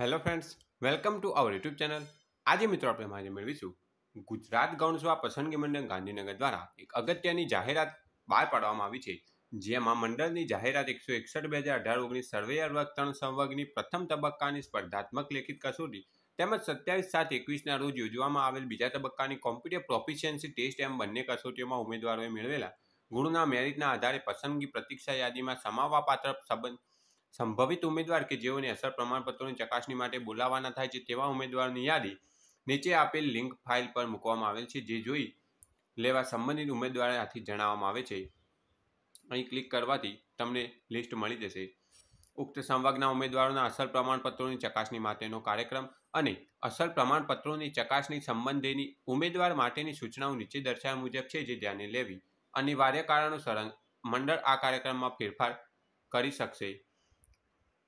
Hello friends welcome to our YouTube channel આજે મિત્રો આપણે માહિતી મેળવીશું ગુજરાત ગૌણસભા પસંદગી મંડળ ગાંધીનગર દ્વારા એક અગત્યની જાહેરાત બહાર પાડવામાં આવી છે જેમાં મંડળની જાહેરાત એકસો એકસઠ બે હજાર અઢાર ઓગણીસ સર્વેયર વર્ગ ત્રણ સંવર્ગની પ્રથમ તબક્કાની સ્પર્ધાત્મક લેખિત કસોટી તેમજ સત્યાવીસ સાત એકવીસના રોજ યોજવામાં આવેલ બીજા તબક્કાની કોમ્પ્યુટર પ્રોફિશિયન્સી ટેસ્ટ એમ બંને કસોટીઓમાં ઉમેદવારોએ મેળવેલા ગુણના મેરિટના આધારે પસંદગી પ્રતીક્ષા યાદીમાં સમાવવા પાત્ર સંબંધ સંભવિત ઉમેદવાર કે જેઓને અસર પ્રમાણપત્રોની ચકાસણી માટે બોલાવાના થાય છે તેવા ઉમેદવારની યાદી નીચે આપેલ લિંક ફાઇલ પર મૂકવામાં આવેલ છે જે જોઈ લેવા સંબંધિત ઉમેદવારે આથી જણાવવામાં આવે છે અહીં ક્લિક કરવાથી તમને લિસ્ટ મળી જશે ઉક્ત સંવાગના ઉમેદવારોના અસર પ્રમાણપત્રોની ચકાસણી માટેનો કાર્યક્રમ અને અસર પ્રમાણપત્રોની ચકાસણી સંબંધેની ઉમેદવાર માટેની સૂચનાઓ નીચે દર્શાવ્યા મુજબ છે જે ધ્યાને લેવી અનિવાર્ય કારણોસર મંડળ આ કાર્યક્રમમાં ફેરફાર કરી શકશે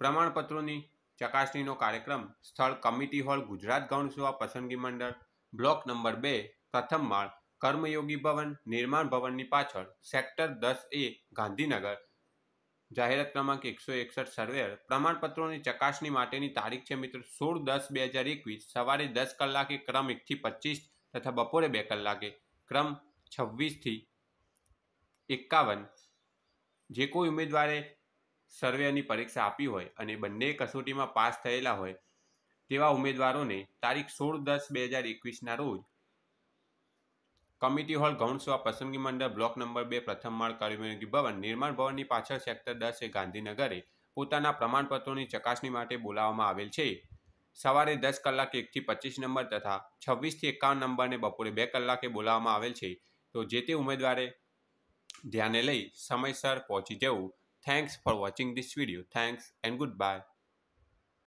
પ્રમાણપત્રોની ચકાસણીનો કાર્યક્રમ સ્થળ કમિટી હોલ ગુજરાત ગૌણ ગૌણસેવા પસંદગી મંડળ બ્લોક નંબર બે પ્રથમ માળ કર્મયોગી ભવન નિર્માણ ભવનની પાછળ સેક્ટર દસ એ ગાંધીનગર જાહેરાત ક્રમાંક એકસો એકસઠ સર્વેર પ્રમાણપત્રોની ચકાસણી માટેની તારીખ છે મિત્રો સોળ દસ બે હજાર એકવીસ સવારે દસ કલાકે ક્રમ એકથી પચીસ તથા બપોરે બે કલાકે ક્રમ છવ્વીસથી એકાવન જે કોઈ ઉમેદવારે સર્વેની પરીક્ષા આપી હોય અને બંને કસોટીમાં પાસ થયેલા હોય તેવા ઉમેદવારોને તારીખ સોળ દસ બે હજાર એકવીસના રોજ કમિટી હોલ ગૌણસવા પસંદગી મંડળ બ્લોક નંબર બે પ્રથમ માળ કર્મયોગી ભવન નિર્માણ ભવનની પાછળ સેક્ટર દસ એ ગાંધીનગરે પોતાના પ્રમાણપત્રોની ચકાસણી માટે બોલાવવામાં આવેલ છે સવારે દસ કલાક એકથી પચીસ નંબર તથા છવ્વીસથી એકાવન નંબરને બપોરે બે કલાકે બોલાવવામાં આવેલ છે તો જે તે ઉમેદવારે ધ્યાને લઈ સમયસર પહોંચી જવું Thanks for watching this video. Thanks and goodbye.